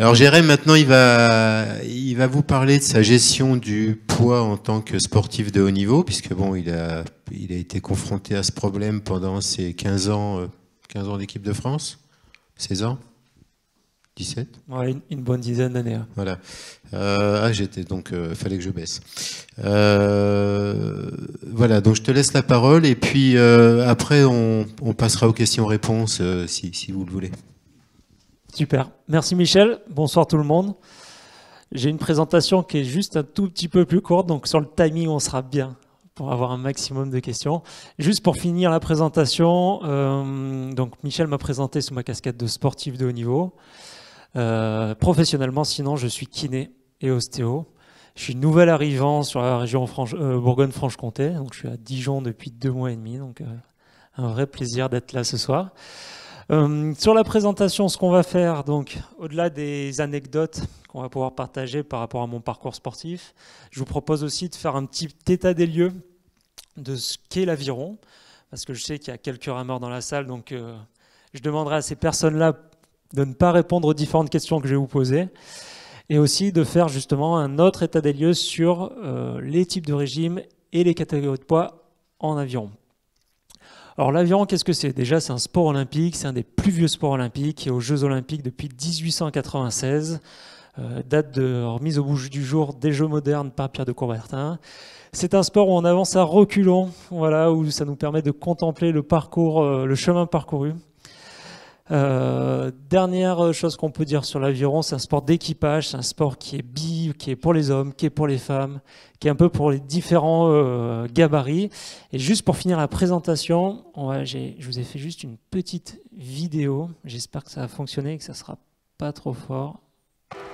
Alors Jérémy maintenant, il va, il va vous parler de sa gestion du poids en tant que sportif de haut niveau, puisque bon, il a, il a été confronté à ce problème pendant ses 15 ans, 15 euh, ans d'équipe de France, 16 ans. 17 une bonne dizaine d'années. Hein. Voilà. Euh, ah, j'étais donc, euh, fallait que je baisse. voilà, donc je te laisse la parole et puis après on, passera aux questions-réponses si vous le voulez. Super. Merci Michel. Bonsoir tout le monde. J'ai une présentation qui est juste un tout petit peu plus courte, donc sur le timing, on sera bien pour avoir un maximum de questions. Juste pour finir la présentation, euh, donc Michel m'a présenté sous ma casquette de sportif de haut niveau. Euh, professionnellement, sinon, je suis kiné et ostéo. Je suis nouvel arrivant sur la région euh, Bourgogne-Franche-Comté, donc je suis à Dijon depuis deux mois et demi, donc un vrai plaisir d'être là ce soir. Euh, sur la présentation, ce qu'on va faire, donc, au-delà des anecdotes qu'on va pouvoir partager par rapport à mon parcours sportif, je vous propose aussi de faire un petit état des lieux de ce qu'est l'aviron, parce que je sais qu'il y a quelques rameurs dans la salle, donc euh, je demanderai à ces personnes-là de ne pas répondre aux différentes questions que je vais vous poser, et aussi de faire justement un autre état des lieux sur euh, les types de régimes et les catégories de poids en aviron. Alors l'aviron, qu'est-ce que c'est Déjà, c'est un sport olympique, c'est un des plus vieux sports olympiques, et aux Jeux olympiques depuis 1896, euh, date de remise au bout du jour des Jeux modernes par Pierre de Coubertin. C'est un sport où on avance à reculons, voilà, où ça nous permet de contempler le parcours, euh, le chemin parcouru. Euh, dernière chose qu'on peut dire sur l'aviron, c'est un sport d'équipage, c'est un sport qui est bi, qui est pour les hommes, qui est pour les femmes, qui est un peu pour les différents euh, gabarits. Et juste pour finir la présentation, je vous ai fait juste une petite vidéo. J'espère que ça va fonctionner et que ça sera pas trop fort.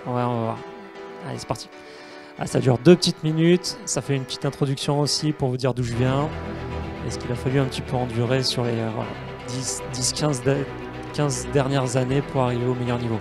on va voir. Allez, c'est parti. Ah, ça dure deux petites minutes. Ça fait une petite introduction aussi pour vous dire d'où je viens. Est-ce qu'il a fallu un petit peu endurer sur les 10, 10, 15 dates 15 dernières années pour arriver au meilleur niveau.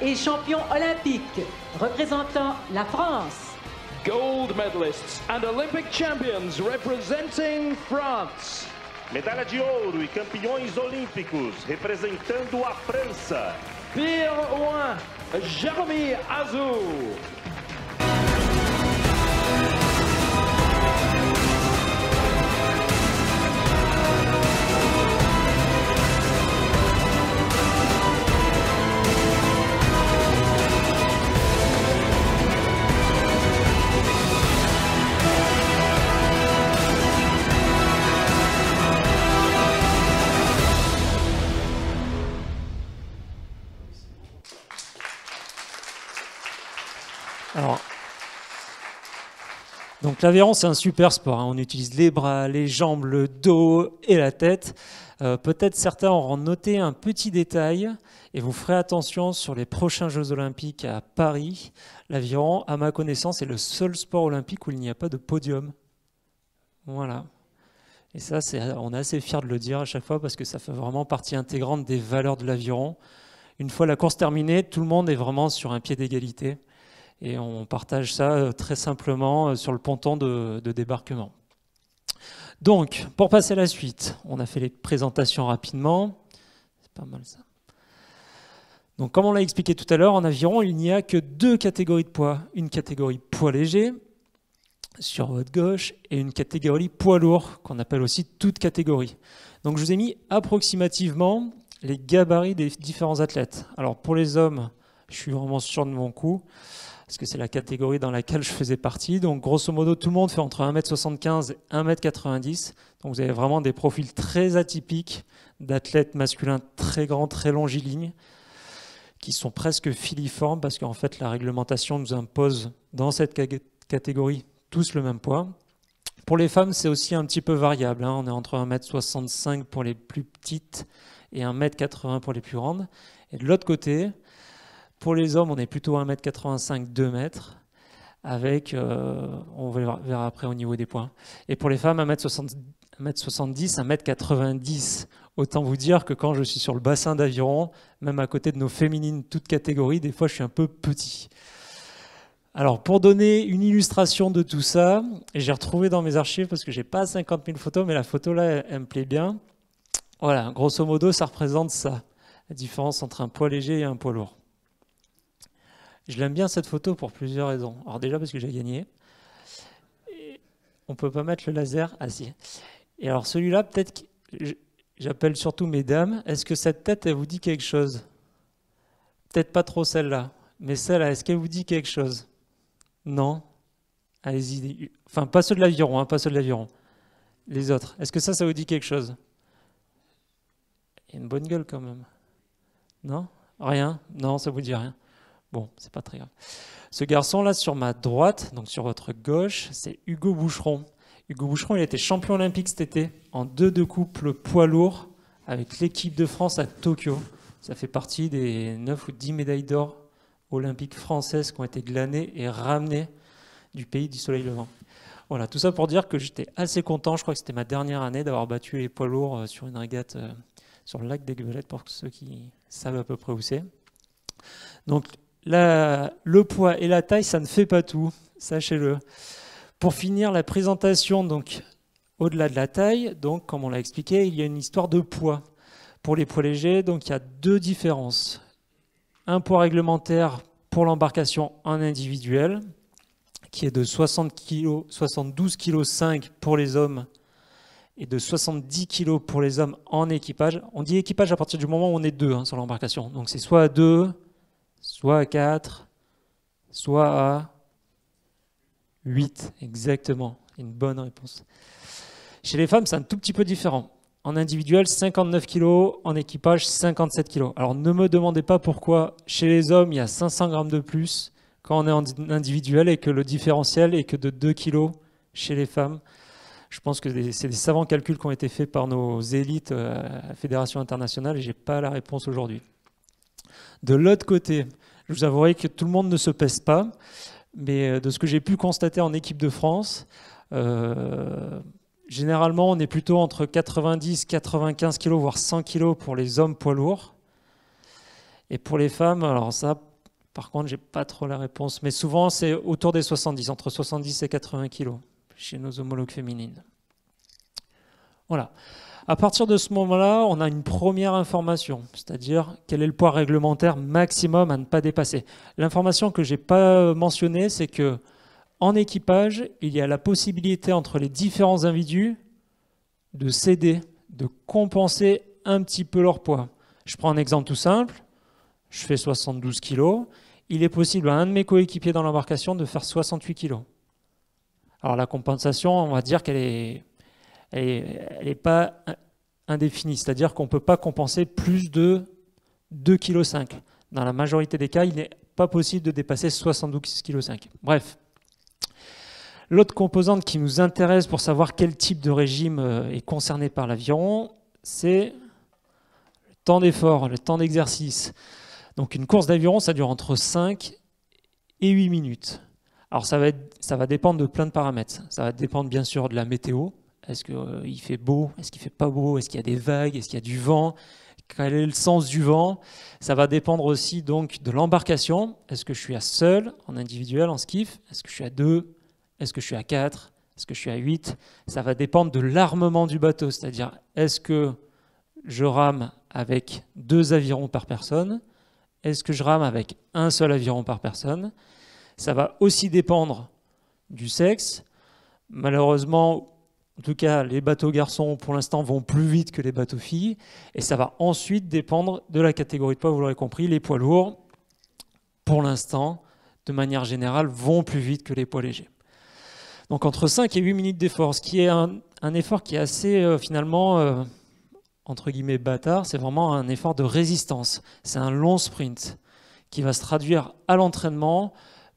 et champion olympique représentant la France. Gold medalists and Olympic champions representing France. Medalha de ouro e campeões olímpicos representando a França. Pierre Ouen, Jeremy Azou. L'aviron, c'est un super sport. Hein. On utilise les bras, les jambes, le dos et la tête. Euh, peut-être certains auront noté un petit détail et vous ferez attention sur les prochains Jeux olympiques à Paris. L'aviron, à ma connaissance, est le seul sport olympique où il n'y a pas de podium. Voilà. Et ça, on est assez fiers de le dire à chaque fois parce que ça fait vraiment partie intégrante des valeurs de l'aviron. Une fois la course terminée, tout le monde est vraiment sur un pied d'égalité et on partage ça euh, très simplement euh, sur le ponton de, débarquement. Donc, pour passer à la suite, on a fait les présentations rapidement. C'est pas mal ça. Donc, comme on l'a expliqué tout à l'heure, en aviron, il n'y a que deux catégories de poids. Une catégorie poids léger, sur votre gauche, et une catégorie poids lourd, qu'on appelle aussi toute catégorie. Donc, je vous ai mis approximativement les gabarits des différents athlètes. Alors, pour les hommes, je suis vraiment sûr de mon coup parce que c'est la catégorie dans laquelle je faisais partie. Donc grosso modo, tout le monde fait entre 1m75 et 1m90. Donc vous avez vraiment des profils très atypiques d'athlètes masculins très grands, très longilignes, qui sont presque filiformes, parce qu'en fait la réglementation nous impose dans cette catégorie tous le même poids. Pour les femmes, c'est aussi un petit peu variable. Hein. On est entre 1m65 pour les plus petites et 1m80 pour les plus grandes. Et de l'autre côté, pour les hommes, on est plutôt 1m85, 2m, avec, euh, on verra après au niveau des points. Et pour les femmes, 1m70, 1 m 1m90. Autant vous dire que quand je suis sur le bassin d'aviron, même à côté de nos féminines, toutes catégories, des fois je suis un peu petit. Alors, pour donner une illustration de tout ça, j'ai retrouvé dans mes archives, parce que j'ai pas 50 000 photos, mais la photo là, elle, me plaît bien. Voilà, grosso modo, ça représente ça, la différence entre un poids léger et un poids lourd. Je l'aime bien cette photo pour plusieurs raisons. Alors déjà parce que j'ai gagné. Et on peut pas mettre le laser assis. Ah, si. Et alors celui-là, peut-être que j'appelle surtout mesdames. Est-ce que cette tête, elle vous dit quelque chose Peut-être pas trop celle-là. Mais celle-là, est-ce qu'elle vous dit quelque chose Non Allez-y. Enfin, pas ceux de l'aviron, hein, pas ceux de l'aviron. Les autres. Est-ce que ça, ça vous dit quelque chose une bonne gueule quand même. Non Rien Non, ça vous dit rien. Bon, c'est pas très grave. Ce garçon-là sur ma droite, donc sur votre gauche, c'est Hugo Boucheron. Hugo Boucheron, il était champion olympique cet été en deux de couple poids lourd avec l'équipe de France à Tokyo. Ça fait partie des 9 ou 10 médailles d'or olympiques françaises qui ont été glanées et ramenées du pays du soleil levant. Voilà, tout ça pour dire que j'étais assez content. Je crois que c'était ma dernière année d'avoir battu les poids lourds euh, sur une régate euh, sur le lac des Guelettes, pour ceux qui savent à peu près où c'est. Donc, le poids et la taille, ça ne fait pas tout, sachez-le. Pour finir la présentation, donc au-delà de la taille, donc comme on l'a expliqué, il y a une histoire de poids. Pour les poids légers, donc il y a deux différences. Un poids réglementaire pour l'embarcation en individuel, qui est de 60 kg, 72 kg 5 pour les hommes et de 70 kg pour les hommes en équipage. On dit équipage à partir du moment où on est deux hein, sur l'embarcation. Donc c'est soit deux, soit à 4, soit à 8. Exactement, une bonne réponse. Chez les femmes, c'est un tout petit peu différent. En individuel, 59 kg, en équipage, 57 kg. Alors ne me demandez pas pourquoi chez les hommes, il y a 500 grammes de plus quand on est en individuel et que le différentiel est que de 2 kg chez les femmes. Je pense que c'est des savants calculs qui ont été faits par nos élites euh, à la Fédération internationale et je n'ai pas la réponse aujourd'hui. De l'autre côté, je vous avouerai que tout le monde ne se pèse pas, mais euh, de ce que j'ai pu constater en équipe de France, euh, généralement on est plutôt entre 90, 95 kg, voire 100 kg pour les hommes poids lourds. Et pour les femmes, alors ça, par contre, j'ai pas trop la réponse, mais souvent c'est autour des 70, entre 70 et 80 kg chez nos homologues féminines. Voilà. À partir de ce moment-là, on a une première information, c'est-à-dire quel est le poids réglementaire maximum à ne pas dépasser. L'information que je n'ai pas euh, mentionnée, c'est que en équipage, il y a la possibilité entre les différents individus de céder, de compenser un petit peu leur poids. Je prends un exemple tout simple, je fais 72 kg, il est possible à un de mes coéquipiers dans l'embarcation de faire 68 kg. Alors la compensation, on va dire qu'elle est elle n'est pas indéfinie, c'est-à-dire qu'on ne peut pas compenser plus de 2,5 kg. Dans la majorité des cas, il n'est pas possible de dépasser 72,5 kg. Bref. L'autre composante qui nous intéresse pour savoir quel type de régime euh, est concerné par l'aviron, c'est le temps d'effort, le temps d'exercice. Donc une course d'aviron, ça dure entre 5 et 8 minutes. Alors ça va, ça va dépendre de plein de paramètres. Ça va dépendre bien sûr de la météo, est-ce qu'il euh, il fait beau Est-ce qu'il fait pas beau Est-ce qu'il y a des vagues Est-ce qu'il y a du vent Quel est le sens du vent Ça va dépendre aussi donc de l'embarcation. Est-ce que je suis à seul, en individuel, en skiff Est-ce que je suis à deux Est-ce que je suis à quatre Est-ce que je suis à huit Ça va dépendre de l'armement du bateau, c'est-à-dire est-ce que je rame avec deux avirons par personne Est-ce que je rame avec un seul aviron par personne Ça va aussi dépendre du sexe. Malheureusement, en tout cas, les bateaux garçons, pour l'instant, vont plus vite que les bateaux filles. Et ça va ensuite dépendre de la catégorie de poids, vous l'aurez compris. Les poids lourds, pour l'instant, de manière générale, vont plus vite que les poids légers. Donc entre 5 et 8 minutes d'effort, ce qui est un, effort qui est assez euh, finalement, euh, entre guillemets, bâtard, c'est vraiment un effort de résistance. C'est un long sprint qui va se traduire à l'entraînement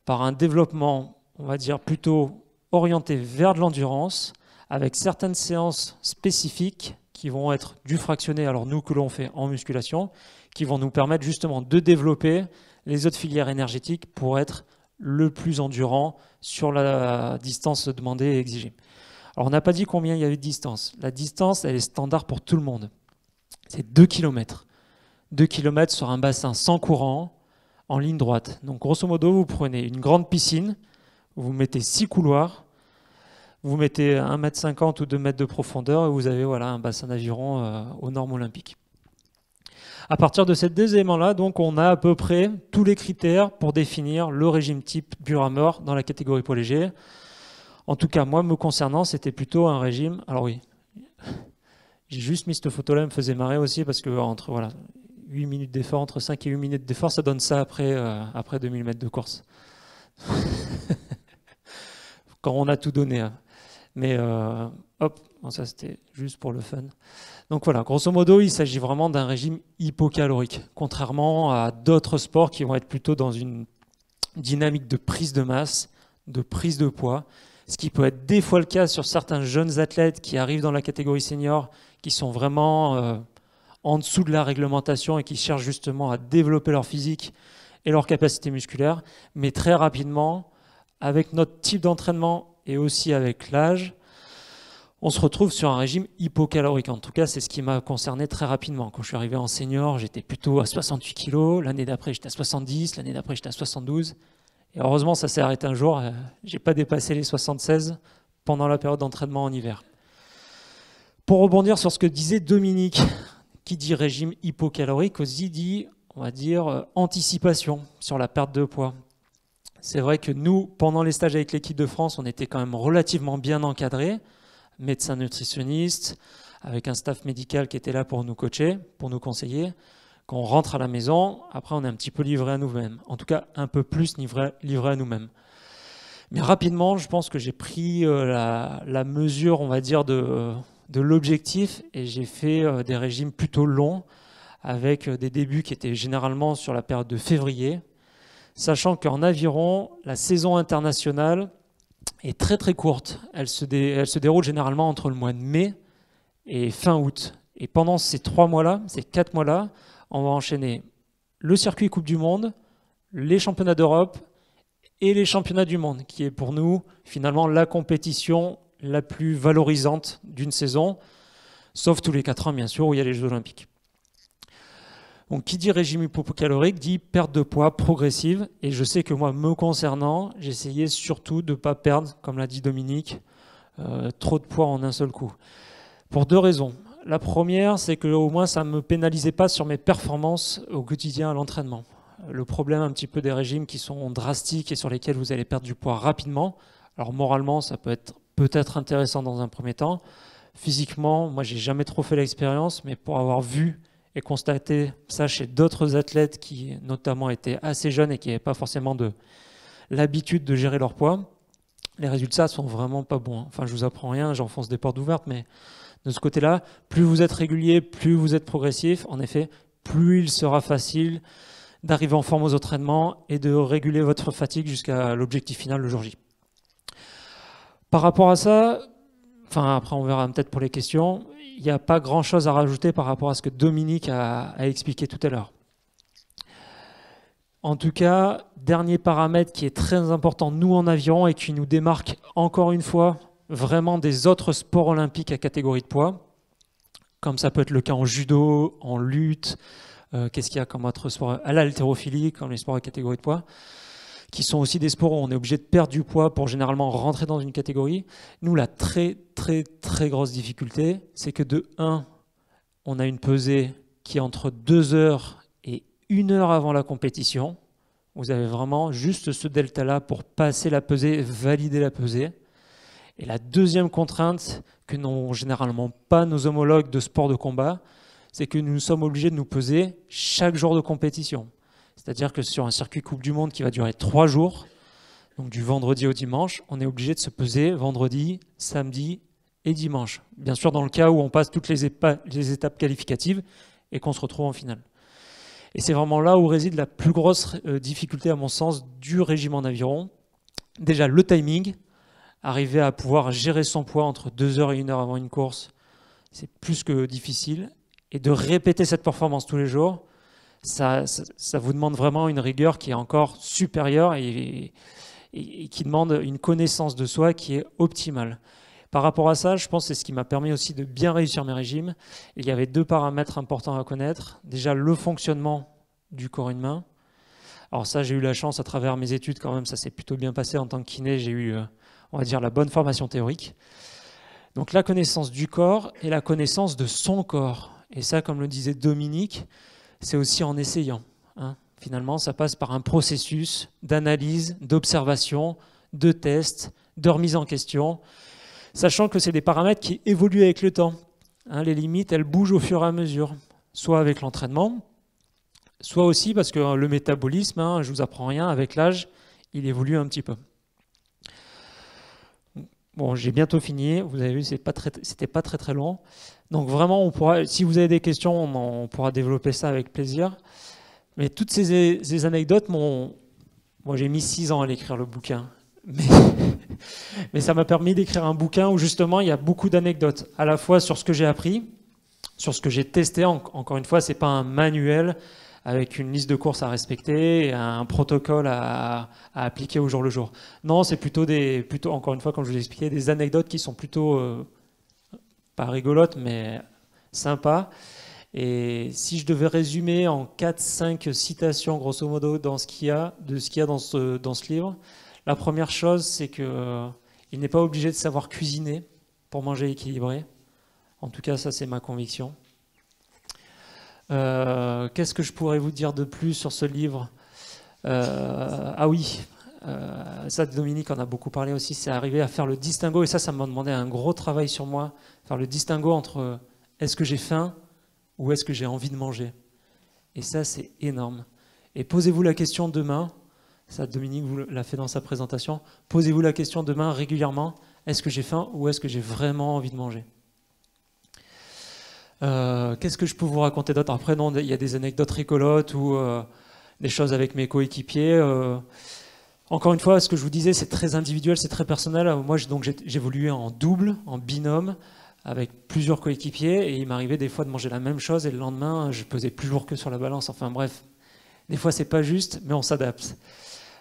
par un développement, on va dire, plutôt orienté vers de l'endurance, avec certaines séances spécifiques qui vont être du fractionné, alors nous que l'on fait en musculation, qui vont nous permettre justement de développer les autres filières énergétiques pour être le plus endurant sur la distance demandée et exigée. Alors on n'a pas dit combien il y avait de distance. La distance, elle est standard pour tout le monde. C'est 2 km. 2 km sur un bassin sans courant, en ligne droite. Donc grosso modo, vous prenez une grande piscine, vous mettez 6 couloirs, vous mettez 1,50 m ou 2 m de profondeur et vous avez voilà, un bassin d'aviron euh, aux normes olympiques. À partir de ces deux éléments-là, donc, on a à peu près tous les critères pour définir le régime type bura dans la catégorie poids léger. En tout cas, moi, me concernant, c'était plutôt un régime. Alors oui, j'ai juste mis cette photo-là, me faisait marrer aussi parce que entre voilà, 8 minutes d'effort, entre 5 et 8 minutes d'effort, ça donne ça après, euh, après 2000 mètres de course. Quand on a tout donné. Hein. Mais euh, hop, ça c'était juste pour le fun. Donc voilà, grosso modo, il s'agit vraiment d'un régime hypocalorique, contrairement à d'autres sports qui vont être plutôt dans une dynamique de prise de masse, de prise de poids, ce qui peut être des fois le cas sur certains jeunes athlètes qui arrivent dans la catégorie senior, qui sont vraiment euh, en dessous de la réglementation et qui cherchent justement à développer leur physique et leur capacité musculaire. Mais très rapidement, avec notre type d'entraînement et aussi avec l'âge, on se retrouve sur un régime hypocalorique. En tout cas, c'est ce qui m'a concerné très rapidement. Quand je suis arrivé en senior, j'étais plutôt à 68 kg. L'année d'après, j'étais à 70. L'année d'après, j'étais à 72. Et heureusement, ça s'est arrêté un jour. Euh, je n'ai pas dépassé les 76 pendant la période d'entraînement en hiver. Pour rebondir sur ce que disait Dominique, qui dit régime hypocalorique aussi dit, on va dire, euh, anticipation sur la perte de poids c'est vrai que nous, pendant les stages avec l'équipe de France, on était quand même relativement bien encadrés, médecins nutritionnistes, avec un staff médical qui était là pour nous coacher, pour nous conseiller. Quand on rentre à la maison, après, on est un petit peu livré à nous-mêmes. En tout cas, un peu plus livré, à nous-mêmes. Mais rapidement, je pense que j'ai pris euh, la, mesure, on va dire, de, l'objectif et j'ai fait euh, des régimes plutôt longs avec euh, des débuts qui étaient généralement sur la période de février, sachant qu'en aviron, la saison internationale est très très courte. Elle se, elle se, déroule généralement entre le mois de mai et fin août. Et pendant ces trois mois-là, ces quatre mois-là, on va enchaîner le circuit Coupe du Monde, les championnats d'Europe et les championnats du monde, qui est pour nous finalement la compétition la plus valorisante d'une saison, sauf tous les quatre ans bien sûr où il y a les Jeux olympiques. Donc, qui dit régime hypocalorique dit perte de poids progressive. Et je sais que moi, me concernant, j'essayais surtout de ne pas perdre, comme l'a dit Dominique, euh, trop de poids en un seul coup. Pour deux raisons. La première, c'est que au moins ça ne me pénalisait pas sur mes performances au quotidien à l'entraînement. Le problème un petit peu des régimes qui sont drastiques et sur lesquels vous allez perdre du poids rapidement. Alors moralement, ça peut être peut-être intéressant dans un premier temps. Physiquement, moi j'ai jamais trop fait l'expérience, mais pour avoir vu et constaté ça chez d'autres athlètes qui notamment étaient assez jeunes et qui n'avaient pas forcément de l'habitude de gérer leur poids. Les résultats sont vraiment pas bons. Hein. Enfin, je vous apprends rien, j'enfonce des portes ouvertes, mais de ce côté-là, plus vous êtes régulier, plus vous êtes progressif, en effet, plus il sera facile d'arriver en forme aux entraînements et de réguler votre fatigue jusqu'à l'objectif final le jour J. Par rapport à ça, enfin après on verra peut-être pour les questions, il n'y a pas grand-chose à rajouter par rapport à ce que Dominique a, expliqué tout à l'heure. En tout cas, dernier paramètre qui est très important, nous en avion, et qui nous démarque encore une fois vraiment des autres sports olympiques à catégorie de poids, comme ça peut être le cas en judo, en lutte, euh, qu'est-ce qu'il y a comme autre sport à l'haltérophilie, comme les sports à catégorie de poids qui sont aussi des sports où on est obligé de perdre du poids pour généralement rentrer dans une catégorie. Nous, la très, très, très grosse difficulté, c'est que de 1, on a une pesée qui est entre 2 heures et 1 heure avant la compétition. Vous avez vraiment juste ce delta-là pour passer la pesée, valider la pesée. Et la deuxième contrainte que n'ont généralement pas nos homologues de sport de combat, c'est que nous sommes obligés de nous peser chaque jour de compétition. C'est-à-dire que sur un circuit Coupe du Monde qui va durer trois jours, donc du vendredi au dimanche, on est obligé de se peser vendredi, samedi et dimanche. Bien sûr, dans le cas où on passe toutes les, étapes qualificatives et qu'on se retrouve en finale. Et c'est vraiment là où réside la plus grosse euh, difficulté, à mon sens, du régime en aviron. Déjà, le timing, arriver à pouvoir gérer son poids entre deux heures et une heure avant une course, c'est plus que difficile. Et de répéter cette performance tous les jours, ça, vous demande vraiment une rigueur qui est encore supérieure et, qui demande une connaissance de soi qui est optimale. Par rapport à ça, je pense que c'est ce qui m'a permis aussi de bien réussir mes régimes. Il y avait deux paramètres importants à connaître. Déjà, le fonctionnement du corps humain. Alors ça, j'ai eu la chance à travers mes études quand même, ça s'est plutôt bien passé en tant que kiné. J'ai eu, euh, on va dire, la bonne formation théorique. Donc la connaissance du corps et la connaissance de son corps. Et ça, comme le disait Dominique, c'est aussi en essayant. Hein. Finalement, ça passe par un processus d'analyse, d'observation, de test, de remise en question, sachant que c'est des paramètres qui évoluent avec le temps. Hein. les limites, elles bougent au fur et à mesure, soit avec l'entraînement, soit aussi parce que le métabolisme, hein, je vous apprends rien, avec l'âge, il évolue un petit peu. Bon, j'ai bientôt fini. Vous avez vu, c'était pas très, c'était pas très très long. Donc vraiment, on pourra, si vous avez des questions, on, pourra développer ça avec plaisir. Mais toutes ces, ces anecdotes m'ont, moi j'ai mis six ans à l'écrire le bouquin, mais, mais ça m'a permis d'écrire un bouquin où justement il y a beaucoup d'anecdotes, à la fois sur ce que j'ai appris, sur ce que j'ai testé. encore une fois, c'est pas un manuel avec une liste de courses à respecter et un protocole à, appliquer au jour le jour. Non, c'est plutôt des, plutôt encore une fois, comme je vous l'expliquais, des anecdotes qui sont plutôt euh, pas rigolotes, mais sympas. Et si je devais résumer en 4-5 citations, grosso modo, dans ce qu'il y a, de ce qu'il y a dans ce, dans ce livre, la première chose, c'est que euh, il n'est pas obligé de savoir cuisiner pour manger équilibré. En tout cas, ça, c'est ma conviction. Euh, qu'est-ce que je pourrais vous dire de plus sur ce livre euh, Ah oui, euh, ça Dominique en a beaucoup parlé aussi, c'est arriver à faire le distinguo, et ça, ça m'a demandé un gros travail sur moi, faire le distinguo entre euh, est-ce que j'ai faim ou est-ce que j'ai envie de manger. Et ça, c'est énorme. Et posez-vous la question demain, ça Dominique vous l'a fait dans sa présentation, posez-vous la question demain régulièrement, est-ce que j'ai faim ou est-ce que j'ai vraiment envie de manger euh, qu'est-ce que je peux vous raconter d'autre Après, non, il y a des anecdotes rigolotes ou euh, des choses avec mes coéquipiers. Euh. encore une fois, ce que je vous disais, c'est très individuel, c'est très personnel. Moi, j'évoluais en double, en binôme, avec plusieurs coéquipiers, et il m'arrivait des fois de manger la même chose, et le lendemain, je pesais plus lourd que sur la balance. Enfin bref, des fois, c'est pas juste, mais on s'adapte.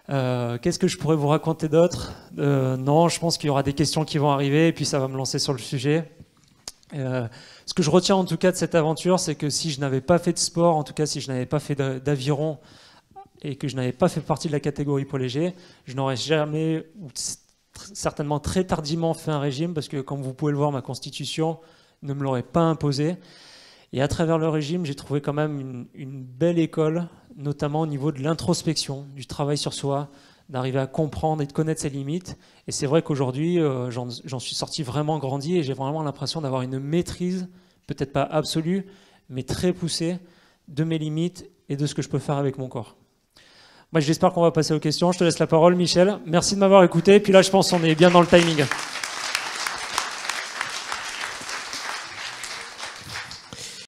qu'est-ce que je pourrais vous raconter d'autre Non, je pense qu'il y aura des questions qui vont arriver et puis ça va me lancer sur le sujet. Euh, ce que je retiens en tout cas de cette aventure, c'est que si je n'avais pas fait de sport, en tout cas si je n'avais pas fait d'aviron et que je n'avais pas fait partie de la catégorie poids léger, je n'aurais jamais, ou certainement très tardivement, fait un régime parce que, comme vous pouvez le voir, ma constitution ne me l'aurait pas imposé. Et à travers le régime, j'ai trouvé quand même une, belle école, notamment au niveau de l'introspection, du travail sur soi, d'arriver à comprendre et de connaître ses limites. Et c'est vrai qu'aujourd'hui, euh, j'en suis sorti vraiment grandi et j'ai vraiment l'impression d'avoir une maîtrise, peut-être pas absolue, mais très poussée de mes limites et de ce que je peux faire avec mon corps. Moi, j'espère qu'on va passer aux questions. Je te laisse la parole, Michel. Merci de m'avoir écouté. Puis là, je pense qu'on est bien dans le timing.